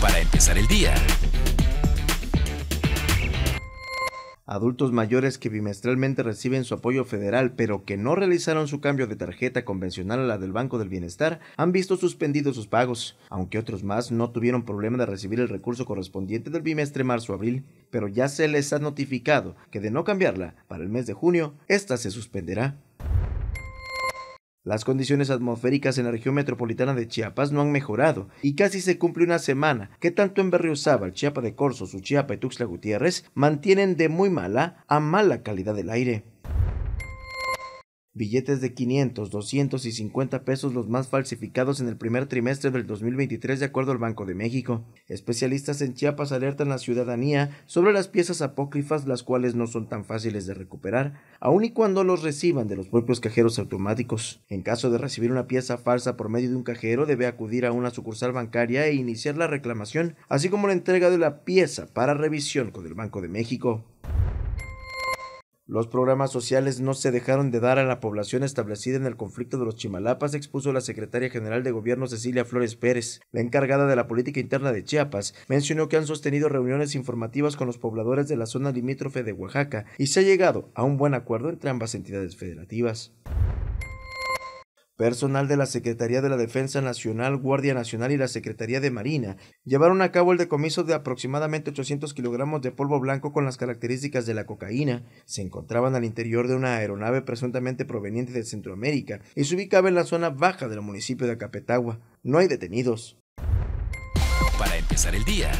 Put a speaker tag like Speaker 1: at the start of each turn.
Speaker 1: para empezar el día. Adultos mayores que bimestralmente reciben su apoyo federal pero que no realizaron su cambio de tarjeta convencional a la del Banco del Bienestar han visto suspendidos sus pagos, aunque otros más no tuvieron problema de recibir el recurso correspondiente del bimestre marzo-abril, pero ya se les ha notificado que de no cambiarla para el mes de junio, esta se suspenderá. Las condiciones atmosféricas en la región metropolitana de Chiapas no han mejorado y casi se cumple una semana que tanto en el Chiapa de Corzo, Suchiapa y Tuxtla Gutiérrez mantienen de muy mala a mala calidad del aire billetes de 500, 200 y 50 pesos los más falsificados en el primer trimestre del 2023 de acuerdo al Banco de México. Especialistas en Chiapas alertan a la ciudadanía sobre las piezas apócrifas las cuales no son tan fáciles de recuperar, aun y cuando los reciban de los propios cajeros automáticos. En caso de recibir una pieza falsa por medio de un cajero debe acudir a una sucursal bancaria e iniciar la reclamación, así como la entrega de la pieza para revisión con el Banco de México. Los programas sociales no se dejaron de dar a la población establecida en el conflicto de los Chimalapas, expuso la secretaria general de gobierno Cecilia Flores Pérez. La encargada de la política interna de Chiapas mencionó que han sostenido reuniones informativas con los pobladores de la zona limítrofe de Oaxaca y se ha llegado a un buen acuerdo entre ambas entidades federativas. Personal de la Secretaría de la Defensa Nacional, Guardia Nacional y la Secretaría de Marina llevaron a cabo el decomiso de aproximadamente 800 kilogramos de polvo blanco con las características de la cocaína. Se encontraban al interior de una aeronave presuntamente proveniente de Centroamérica y se ubicaba en la zona baja del municipio de Acapetagua. No hay detenidos. Para empezar el día.